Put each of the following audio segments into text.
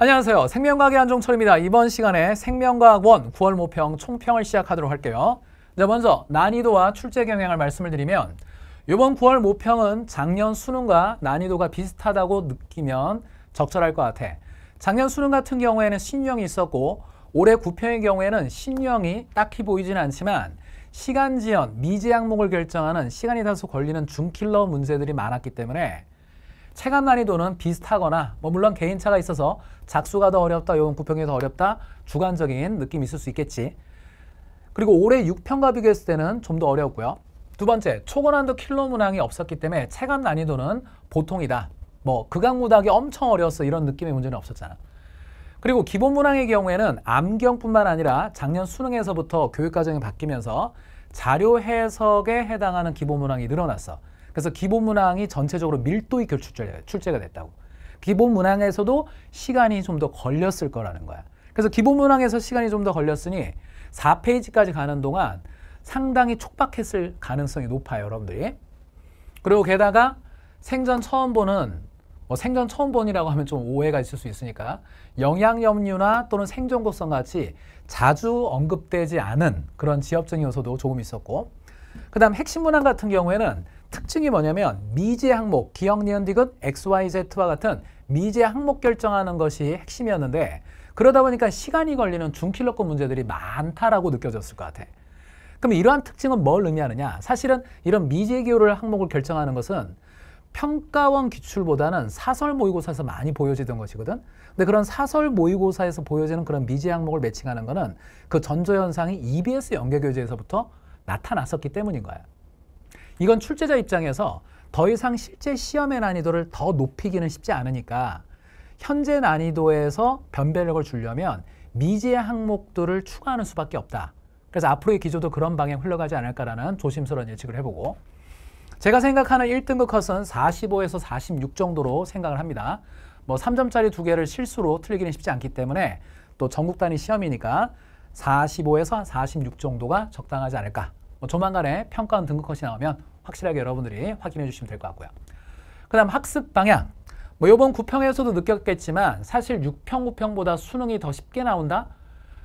안녕하세요. 생명과학의 한종철입니다. 이번 시간에 생명과학원 9월 모평 총평을 시작하도록 할게요. 네, 먼저 난이도와 출제 경향을 말씀을 드리면 이번 9월 모평은 작년 수능과 난이도가 비슷하다고 느끼면 적절할 것 같아. 작년 수능 같은 경우에는 신형이 있었고 올해 9평의 경우에는 신형이 딱히 보이진 않지만 시간 지연, 미제 항목을 결정하는 시간이 다소 걸리는 중킬러 문제들이 많았기 때문에 체감 난이도는 비슷하거나 뭐 물론 개인차가 있어서 작수가 더 어렵다, 요원 구평이 더 어렵다 주관적인 느낌이 있을 수 있겠지. 그리고 올해 6평과 비교했을 때는 좀 더 어려웠고요. 두 번째, 초고난도 킬러 문항이 없었기 때문에 체감 난이도는 보통이다. 뭐 극악무닥이 엄청 어려웠어 이런 느낌의 문제는 없었잖아. 그리고 기본 문항의 경우에는 암경뿐만 아니라 작년 수능에서부터 교육과정이 바뀌면서 자료 해석에 해당하는 기본 문항이 늘어났어. 그래서 기본 문항이 전체적으로 밀도의 결출제가 출제가 됐다고. 기본 문항에서도 시간이 좀 더 걸렸을 거라는 거야. 그래서 기본 문항에서 시간이 좀 더 걸렸으니 4페이지까지 가는 동안 상당히 촉박했을 가능성이 높아요, 여러분들이. 그리고 게다가 생전 처음 보는 뭐 생전 처음 본이라고 하면 좀 오해가 있을 수 있으니까 영양염류나 또는 생존곡성 같이 자주 언급되지 않은 그런 지엽증 요소도 조금 있었고 그 다음 핵심 문항 같은 경우에는 특징이 뭐냐면 미제 항목, 기억, 니은, 디귿, XYZ와 같은 미제 항목 결정하는 것이 핵심이었는데 그러다 보니까 시간이 걸리는 중킬러급 문제들이 많다라고 느껴졌을 것 같아. 그럼 이러한 특징은 뭘 의미하느냐? 사실은 이런 미제 기호를 항목을 결정하는 것은 평가원 기출보다는 사설 모의고사에서 많이 보여지던 것이거든. 근데 그런 사설 모의고사에서 보여지는 그런 미제 항목을 매칭하는 것은 그 전조 현상이 EBS 연계 교재에서부터 나타났었기 때문인 거야. 이건 출제자 입장에서 더 이상 실제 시험의 난이도를 더 높이기는 쉽지 않으니까 현재 난이도에서 변별력을 주려면 미지의 항목들을 추가하는 수밖에 없다. 그래서 앞으로의 기조도 그런 방향 흘러가지 않을까라는 조심스러운 예측을 해보고 제가 생각하는 1등급 컷은 45에서 46 정도로 생각을 합니다. 뭐 3점짜리 두 개를 실수로 틀리기는 쉽지 않기 때문에 또 전국 단위 시험이니까 45에서 46 정도가 적당하지 않을까 뭐 조만간에 평가원 등급 컷이 나오면 확실하게 여러분들이 확인해 주시면 될 것 같고요. 그 다음 학습 방향. 뭐 요번 9평에서도 느꼈겠지만 사실 6평, 9평보다 수능이 더 쉽게 나온다?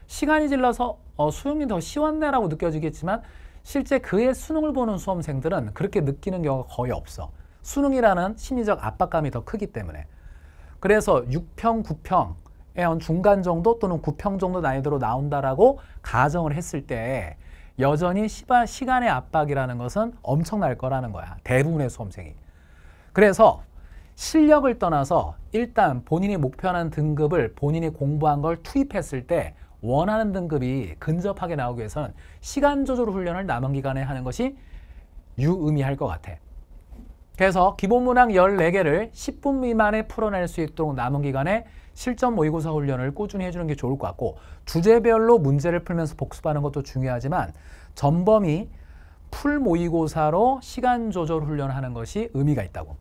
시간이 질러서 어, 수능이 더 쉬웠네라고 느껴지겠지만 실제 그의 수능을 보는 수험생들은 그렇게 느끼는 경우가 거의 없어. 수능이라는 심리적 압박감이 더 크기 때문에. 그래서 6평, 9평의 중간 정도 또는 9평 정도 난이도로 나온다라고 가정을 했을 때 여전히 시바, 시간의 압박이라는 것은 엄청날 거라는 거야. 대부분의 수험생이. 그래서 실력을 떠나서 일단 본인이 목표하는 등급을 본인이 공부한 걸 투입했을 때 원하는 등급이 근접하게 나오기 위해서는 시간 조절 훈련을 남은 기간에 하는 것이 유의미할 것 같아. 그래서 기본 문항 14개를 10분 미만에 풀어낼 수 있도록 남은 기간에 실전 모의고사 훈련을 꾸준히 해주는 게 좋을 것 같고 주제별로 문제를 풀면서 복습하는 것도 중요하지만 전범이 풀 모의고사로 시간 조절 훈련하는 것이 의미가 있다고.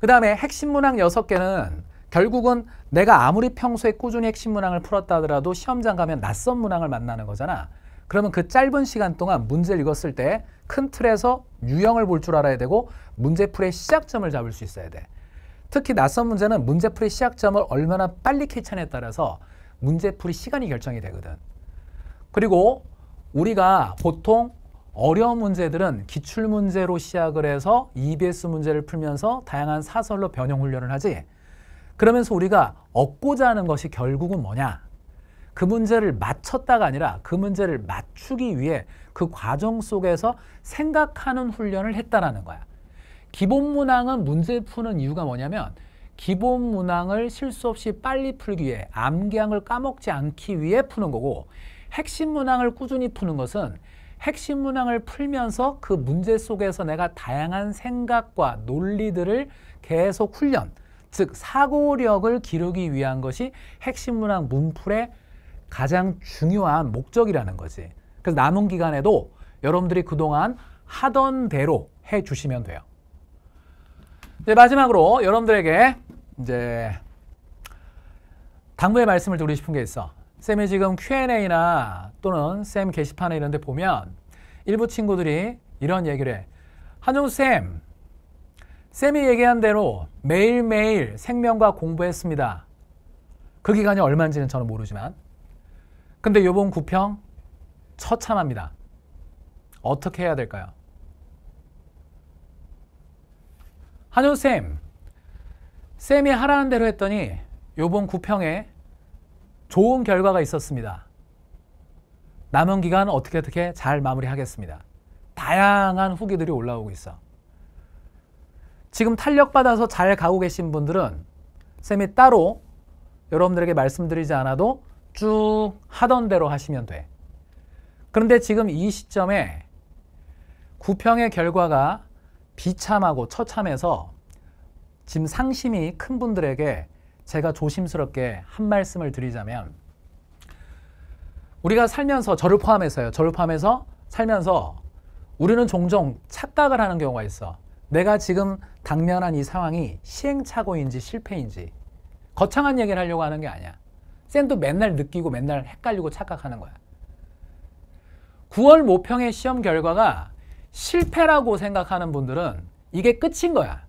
그 다음에 핵심 문항 6개는 결국은 내가 아무리 평소에 꾸준히 핵심 문항을 풀었다 하더라도 시험장 가면 낯선 문항을 만나는 거잖아. 그러면 그 짧은 시간 동안 문제를 읽었을 때 큰 틀에서 유형을 볼 줄 알아야 되고 문제풀의 시작점을 잡을 수 있어야 돼. 특히 낯선 문제는 문제풀의 시작점을 얼마나 빨리 캐치하에 냐 따라서 문제풀이 시간이 결정이 되거든. 그리고 우리가 보통 어려운 문제들은 기출문제로 시작을 해서 EBS 문제를 풀면서 다양한 사설로 변형 훈련을 하지 그러면서 우리가 얻고자 하는 것이 결국은 뭐냐? 그 문제를 맞췄다가 아니라 그 문제를 맞추기 위해 그 과정 속에서 생각하는 훈련을 했다라는 거야. 기본 문항은 문제 푸는 이유가 뭐냐면 기본 문항을 실수 없이 빨리 풀기 위해 암기양을 까먹지 않기 위해 푸는 거고 핵심 문항을 꾸준히 푸는 것은 핵심 문항을 풀면서 그 문제 속에서 내가 다양한 생각과 논리들을 계속 훈련, 즉 사고력을 기르기 위한 것이 핵심 문항 문풀의 가장 중요한 목적이라는 거지. 그래서 남은 기간에도 여러분들이 그동안 하던 대로 해 주시면 돼요. 이제 마지막으로 여러분들에게 이제 당부의 말씀을 드리고 싶은 게 있어. 쌤이 지금 Q&A나 또는 쌤 게시판에 이런 데 보면 일부 친구들이 이런 얘기를 해. 한종 쌤, 쌤이 얘기한 대로 매일매일 생명과 공부했습니다. 그 기간이 얼마인지는 저는 모르지만 근데 요번 구평 처참합니다. 어떻게 해야 될까요? 한효쌤, 쌤이 하라는 대로 했더니 요번 구평에 좋은 결과가 있었습니다. 남은 기간 어떻게 어떻게 잘 마무리하겠습니다. 다양한 후기들이 올라오고 있어. 지금 탄력받아서 잘 가고 계신 분들은 쌤이 따로 여러분들에게 말씀드리지 않아도 쭉 하던 대로 하시면 돼. 그런데 지금 이 시점에 구평의 결과가 비참하고 처참해서 지금 상심이 큰 분들에게 제가 조심스럽게 한 말씀을 드리자면 우리가 살면서 저를 포함해서요. 저를 포함해서 살면서 우리는 종종 착각을 하는 경우가 있어. 내가 지금 당면한 이 상황이 시행착오인지 실패인지 거창한 얘기를 하려고 하는 게 아니야. 쌤도 맨날 느끼고 맨날 헷갈리고 착각하는 거야. 9월 모평의 시험 결과가 실패라고 생각하는 분들은 이게 끝인 거야.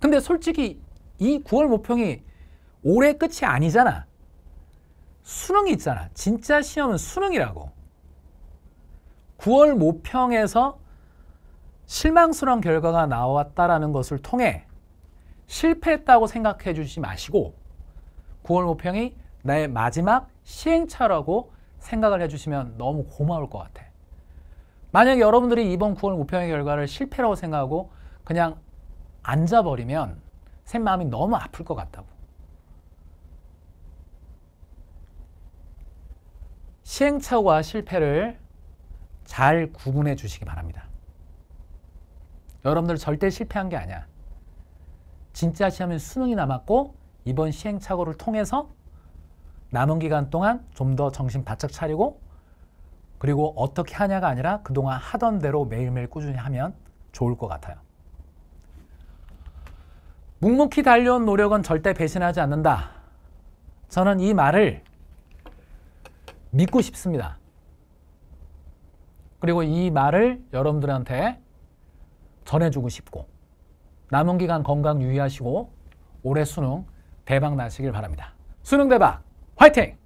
근데 솔직히 이 9월 모평이 올해 끝이 아니잖아. 수능이 있잖아. 진짜 시험은 수능이라고. 9월 모평에서 실망스러운 결과가 나왔다라는 것을 통해 실패했다고 생각해 주지 마시고 9월 모평이 나의 마지막 시행차라고 생각을 해주시면 너무 고마울 것 같아. 만약에 여러분들이 이번 9월 모평의 결과를 실패라고 생각하고 그냥 앉아버리면 새 마음이 너무 아플 것 같다고. 시행착오와 실패를 잘 구분해 주시기 바랍니다. 여러분들 절대 실패한 게 아니야. 진짜 시험에 수능이 남았고 이번 시행착오를 통해서 남은 기간 동안 좀 더 정신 바짝 차리고 그리고 어떻게 하냐가 아니라 그동안 하던 대로 매일매일 꾸준히 하면 좋을 것 같아요. 묵묵히 달려온 노력은 절대 배신하지 않는다. 저는 이 말을 믿고 싶습니다. 그리고 이 말을 여러분들한테 전해주고 싶고 남은 기간 건강 유의하시고 올해 수능 대박 나시길 바랍니다. 수능 대박 화이팅!